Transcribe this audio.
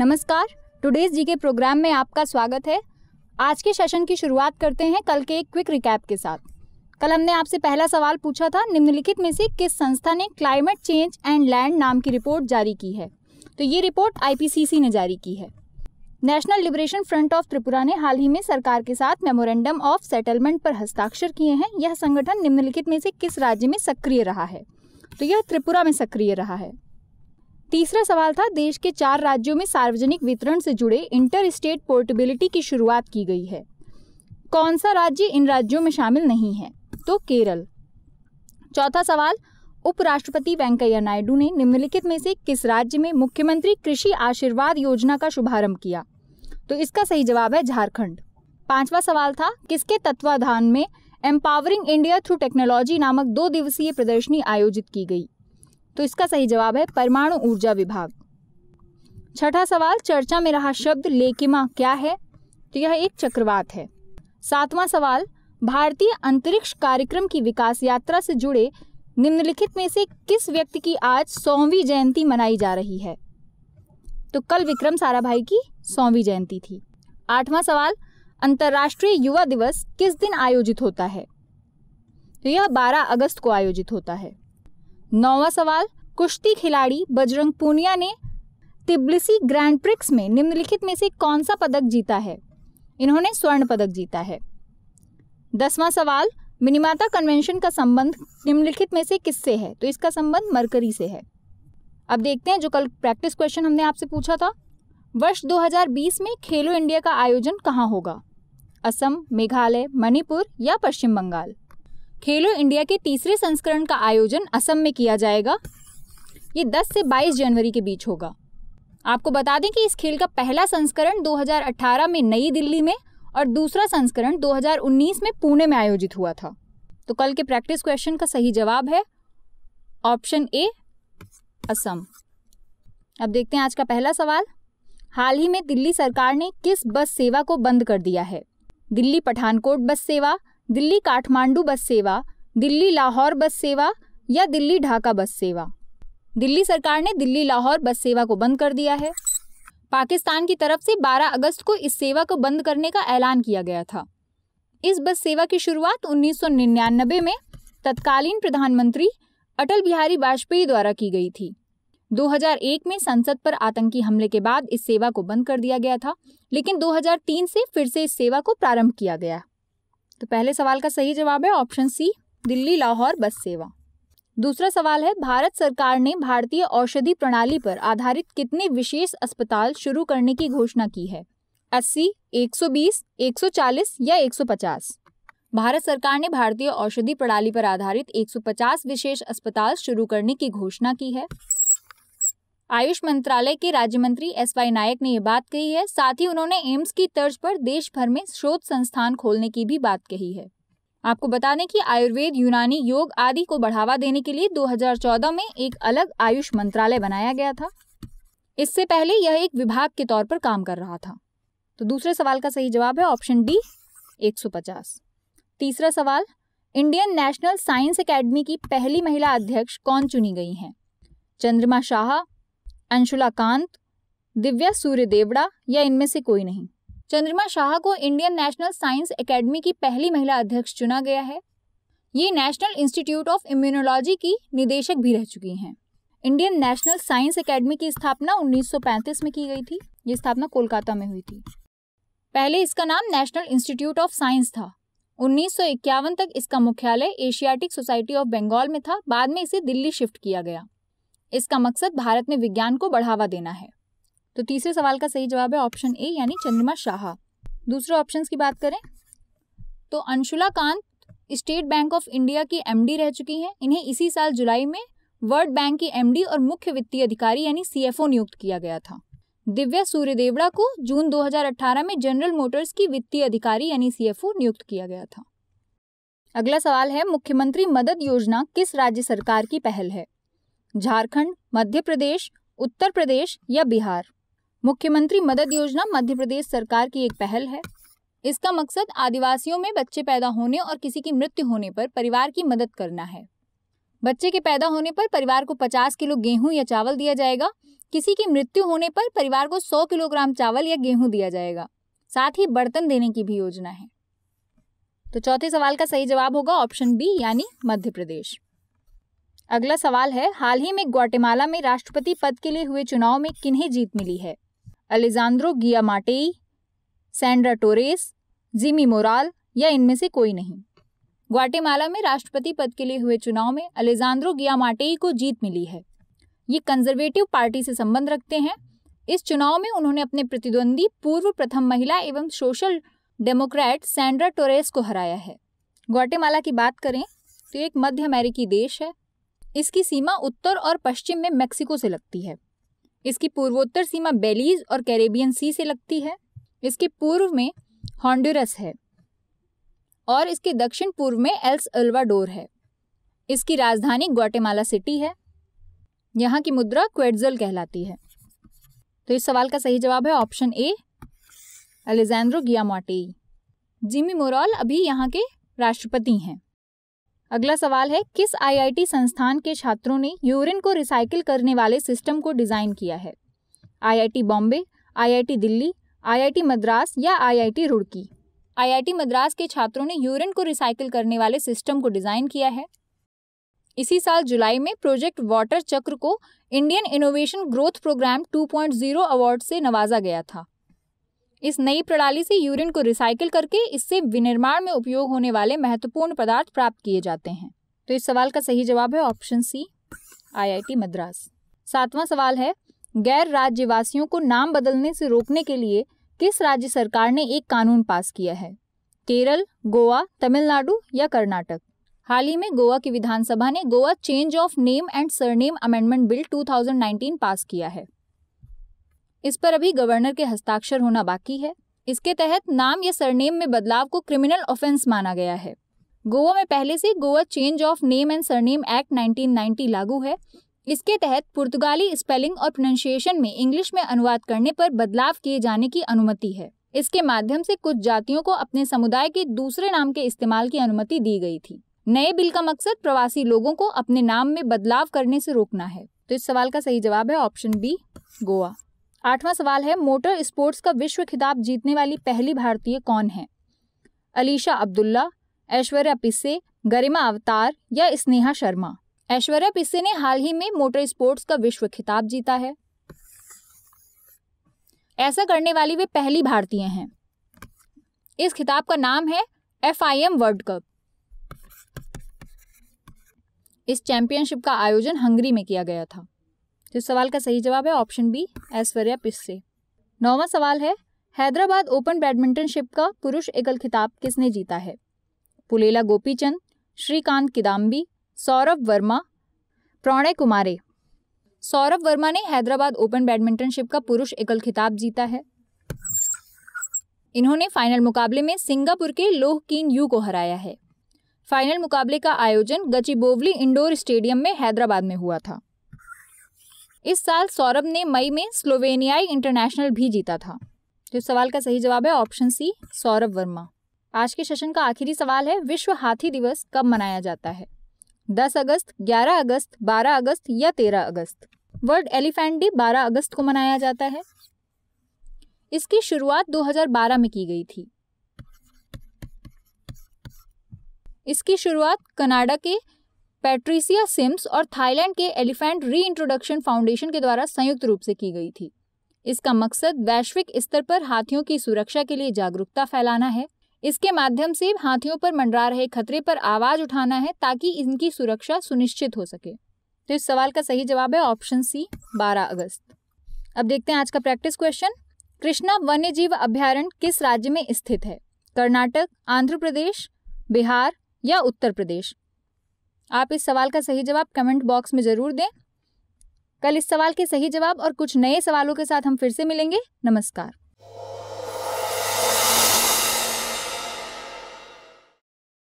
नमस्कार टुडेज जी के प्रोग्राम में आपका स्वागत है आज के सेशन की शुरुआत करते हैं कल के एक क्विक रिकैप के साथ कल हमने आपसे पहला सवाल पूछा था निम्नलिखित में से किस संस्था ने क्लाइमेट चेंज एंड लैंड नाम की रिपोर्ट जारी की है तो ये रिपोर्ट आईपीसीसी ने जारी की है national liberation front of Tripura ने हाल ही में सरकार के साथ मेमोरेंडम ऑफ सेटलमेंट पर हस्ताक्षर किए हैं यह संगठन निम्नलिखित में से किस राज्य में सक्रिय रहा है तो यह त्रिपुरा में सक्रिय रहा है तीसरा सवाल था देश के चार राज्यों में सार्वजनिक वितरण से जुड़े इंटर स्टेट पोर्टेबिलिटी की शुरुआत की गई है कौन सा राज्य इन राज्यों में शामिल नहीं है तो केरल चौथा सवाल उपराष्ट्रपति वेंकैया नायडू ने निम्नलिखित में से किस राज्य में मुख्यमंत्री कृषि आशीर्वाद योजना का शुभारंभ किया तो इसका सही जवाब है झारखंड पांचवा सवाल था किसके तत्वाधान में एम्पावरिंग इंडिया थ्रू टेक्नोलॉजी नामक दो दिवसीय प्रदर्शनी आयोजित की गई तो इसका सही जवाब है परमाणु ऊर्जा विभाग छठा सवाल चर्चा में रहा शब्द लेकिमा क्या है तो यह एक चक्रवात है सातवां सवाल भारतीय अंतरिक्ष कार्यक्रम की विकास यात्रा से जुड़े निम्नलिखित में से किस व्यक्ति की आज सौवीं जयंती मनाई जा रही है तो कल विक्रम साराभाई की सौवीं जयंती थी आठवां सवाल अंतर्राष्ट्रीय युवा दिवस किस दिन आयोजित होता है तो यह 12 अगस्त को आयोजित होता है नौवा सवाल कुश्ती खिलाड़ी बजरंग पूनिया ने तिब्लिसी ग्रैंड प्रिक्स में निम्नलिखित में से कौन सा पदक जीता है इन्होंने स्वर्ण पदक जीता है दसवां सवाल मिनिमाता कन्वेंशन का संबंध निम्नलिखित में से किससे है तो इसका संबंध मरकरी से है अब देखते हैं जो कल प्रैक्टिस क्वेश्चन हमने आपसे पूछा था वर्ष 2020 में खेलो इंडिया का आयोजन कहाँ होगा असम मेघालय मणिपुर या पश्चिम बंगाल खेलो इंडिया के तीसरे संस्करण का आयोजन असम में किया जाएगा ये 10 से 22 जनवरी के बीच होगा आपको बता दें कि इस खेल का पहला संस्करण 2018 में नई दिल्ली में और दूसरा संस्करण 2019 में पुणे में आयोजित हुआ था तो कल के प्रैक्टिस क्वेश्चन का सही जवाब है ऑप्शन ए असम अब देखते हैं आज का पहला सवाल हाल ही में दिल्ली सरकार ने किस बस सेवा को बंद कर दिया है दिल्ली पठानकोट बस सेवा दिल्ली काठमांडू बस सेवा दिल्ली लाहौर बस सेवा या दिल्ली ढाका बस सेवा दिल्ली सरकार ने दिल्ली लाहौर बस सेवा को बंद कर दिया है पाकिस्तान की तरफ से 12 अगस्त को इस सेवा को बंद करने का ऐलान किया गया था इस बस सेवा की शुरुआत 1999 में तत्कालीन प्रधानमंत्री अटल बिहारी वाजपेयी द्वारा की गई थी 2001 में संसद पर आतंकी हमले के बाद इस सेवा को बंद कर दिया गया था लेकिन 2003 से फिर से इस सेवा को प्रारंभ किया गया तो पहले सवाल का सही जवाब है ऑप्शन सी दिल्ली लाहौर बस सेवा दूसरा सवाल है भारत सरकार ने भारतीय औषधि प्रणाली पर आधारित कितने विशेष अस्पताल शुरू करने की घोषणा की है 80, 120, 140 या 150? भारत सरकार ने भारतीय औषधि प्रणाली पर आधारित 150 विशेष अस्पताल शुरू करने की घोषणा की है आयुष मंत्रालय के राज्य मंत्री एस वाई नायक ने यह बात कही है साथ ही उन्होंने एम्स की तर्ज पर देश भर में शोध संस्थान खोलने की भी बात कही है आपको बता दें कि आयुर्वेद यूनानी योग आदि को बढ़ावा देने के लिए 2014 में एक अलग आयुष मंत्रालय बनाया गया था इससे पहले यह एक विभाग के तौर पर काम कर रहा था तो दूसरे सवाल का सही जवाब है ऑप्शन डी 150। तीसरा सवाल इंडियन नेशनल साइंस एकेडमी की पहली महिला अध्यक्ष कौन चुनी गई हैं चंद्रमा शाह अंशुला कांत दिव्या सूर्य देवड़ा या इनमें से कोई नहीं चंद्रमा शाह को इंडियन नेशनल साइंस एकेडमी की पहली महिला अध्यक्ष चुना गया है ये नेशनल इंस्टीट्यूट ऑफ इम्यूनोलॉजी की निदेशक भी रह चुकी हैं इंडियन नेशनल साइंस एकेडमी की स्थापना 1935 में की गई थी ये स्थापना कोलकाता में हुई थी पहले इसका नाम नेशनल इंस्टीट्यूट ऑफ साइंस था उन्नीस तक इसका मुख्यालय एशियाटिक सोसाइटी ऑफ बंगाल में था बाद में इसे दिल्ली शिफ्ट किया गया इसका मकसद भारत में विज्ञान को बढ़ावा देना है तो तीसरे सवाल का सही जवाब है ऑप्शन ए यानी चंद्रमा शाह दूसरे ऑप्शन की बात करें तो Anshula Kant state bank of India की एम रह चुकी हैं इन्हें इसी साल जुलाई में वर्ल्ड बैंक की एम और मुख्य वित्तीय अधिकारी यानी सी नियुक्त किया गया था दिव्या सूर्य देवड़ा को जून 2018 में जनरल मोटर्स की वित्तीय अधिकारी यानी सी नियुक्त किया गया था अगला सवाल है मुख्यमंत्री मदद योजना किस राज्य सरकार की पहल है झारखंड मध्य प्रदेश उत्तर प्रदेश या बिहार मुख्यमंत्री मदद योजना मध्य प्रदेश सरकार की एक पहल है इसका मकसद आदिवासियों में बच्चे पैदा होने और किसी की मृत्यु होने पर परिवार की मदद करना है बच्चे के पैदा होने पर परिवार को 50 किलो गेहूं या चावल दिया जाएगा किसी की मृत्यु होने पर परिवार को 100 किलोग्राम चावल या गेहूं दिया जाएगा साथ ही बर्तन देने की भी योजना है तो चौथे सवाल का सही जवाब होगा ऑप्शन बी यानी मध्य प्रदेश अगला सवाल है हाल ही में ग्वाटेमाला में राष्ट्रपति पद के लिए हुए चुनाव में किन्हें जीत मिली है अलेजांद्रो गिया सैंड्रा टोरेस जिमी मोराल या इनमें से कोई नहीं ग्वाटेमाला में राष्ट्रपति पद के लिए हुए चुनाव में अलेजांद्रो गिया को जीत मिली है ये कंजर्वेटिव पार्टी से संबंध रखते हैं इस चुनाव में उन्होंने अपने प्रतिद्वंदी पूर्व प्रथम महिला एवं सोशल डेमोक्रेट सैंड्रा टोरेस को हराया है ग्वाटेमाला की बात करें तो एक मध्य अमेरिकी देश है इसकी सीमा उत्तर और पश्चिम में मेक्सिको से लगती है इसकी पूर्वोत्तर सीमा बेलीज और कैरेबियन सी से लगती है इसके पूर्व में हॉन्डुरस है और इसके दक्षिण पूर्व में एल्स अल्वाडोर है इसकी राजधानी ग्वाटेमाला सिटी है यहाँ की मुद्रा क्वेडजल कहलाती है तो इस सवाल का सही जवाब है ऑप्शन ए अलेजेंड्रो गियामाटेई जिमी मोरॉल अभी यहाँ के राष्ट्रपति हैं अगला सवाल है किस आईआईटी संस्थान के छात्रों ने यूरिन को रिसाइकिल करने वाले सिस्टम को डिज़ाइन किया है IIT Bombay IIT Delhi IIT Madras या आईआईटी रुड़की आईआईटी मद्रास के छात्रों ने यूरिन को रिसाइकिल करने वाले सिस्टम को डिज़ाइन किया है इसी साल जुलाई में प्रोजेक्ट वाटर चक्र को Indian innovation growth programme 2.0 award से नवाजा गया था इस नई प्रणाली से यूरिन को रिसाइकिल करके इससे विनिर्माण में उपयोग होने वाले महत्वपूर्ण पदार्थ प्राप्त किए जाते हैं तो इस सवाल का सही जवाब है ऑप्शन सी आईआईटी मद्रास सातवां सवाल है गैर राज्यवासियों को नाम बदलने से रोकने के लिए किस राज्य सरकार ने एक कानून पास किया है केरल गोवा तमिलनाडु या कर्नाटक हाल ही में गोवा की विधानसभा ने Goa change of name and surname amendment bill 2019 pass किया है इस पर अभी गवर्नर के हस्ताक्षर होना बाकी है इसके तहत नाम या सरनेम में बदलाव को क्रिमिनल ऑफेंस माना गया है गोवा में पहले से Goa change of name and surname act 1990 लागू है इसके तहत पुर्तगाली स्पेलिंग और प्रोनाउंसिएशन में इंग्लिश में अनुवाद करने पर बदलाव किए जाने की अनुमति है इसके माध्यम से कुछ जातियों को अपने समुदाय के दूसरे नाम के इस्तेमाल की अनुमति दी गई थी नए बिल का मकसद प्रवासी लोगों को अपने नाम में बदलाव करने से रोकना है तो इस सवाल का सही जवाब है ऑप्शन बी गोवा आठवां सवाल है मोटर स्पोर्ट्स का विश्व खिताब जीतने वाली पहली भारतीय कौन है अलीशा अब्दुल्ला ऐश्वर्या पिस्से गरिमा अवतार या स्नेहा शर्मा ऐश्वर्या पिस्से ने हाल ही में मोटर स्पोर्ट्स का विश्व खिताब जीता है ऐसा करने वाली वे पहली भारतीय हैं इस खिताब का नाम है F I M world cup इस चैंपियनशिप का आयोजन हंगरी में किया गया था तो इस सवाल का सही जवाब है ऑप्शन बी ऐश्वर्या पिस्से नौवा सवाल है हैदराबाद ओपन बैडमिंटनशिप का पुरुष एकल खिताब किसने जीता है पुलेला गोपीचंद श्रीकांत किदाम्बी सौरभ वर्मा प्रणय कुमारे सौरभ वर्मा ने हैदराबाद ओपन बैडमिंटनशिप का पुरुष एकल खिताब जीता है इन्होंने फाइनल मुकाबले में सिंगापुर के लोह कीन यू को हराया है फाइनल मुकाबले का आयोजन बोवली इंडोर स्टेडियम में हैदराबाद में हुआ था इस साल सौरभ ने मई में स्लोवेनियाई इंटरनेशनल भी जीता था जो सवाल का सही जवाब है ऑप्शन सी सौरभ वर्मा आज के सेशन का आखिरी सवाल है विश्व हाथी दिवस कब मनाया जाता है 10 अगस्त 11 अगस्त 12 अगस्त या 13 अगस्त वर्ल्ड एलिफेंट डे 12 अगस्त को मनाया जाता है इसकी शुरुआत 2012 में की गई थी इसकी शुरुआत कनाडा के पैट्रिसिया सिम्स और थाईलैंड के एलिफेंट री इंट्रोडक्शन फाउंडेशन के द्वारा संयुक्त रूप से की गई थी इसका मकसद वैश्विक स्तर पर हाथियों की सुरक्षा के लिए जागरूकता फैलाना है इसके माध्यम से हाथियों पर मंडरा रहे खतरे पर आवाज उठाना है ताकि इनकी सुरक्षा सुनिश्चित हो सके तो इस सवाल का सही जवाब है ऑप्शन सी 12 अगस्त अब देखते हैं आज का प्रैक्टिस क्वेश्चन कृष्णा वन्य जीव अभ्यारण्य किस राज्य में स्थित है कर्नाटक आंध्र प्रदेश बिहार या उत्तर प्रदेश आप इस सवाल का सही जवाब कमेंट बॉक्स में ज़रूर दें कल इस सवाल के सही जवाब और कुछ नए सवालों के साथ हम फिर से मिलेंगे नमस्कार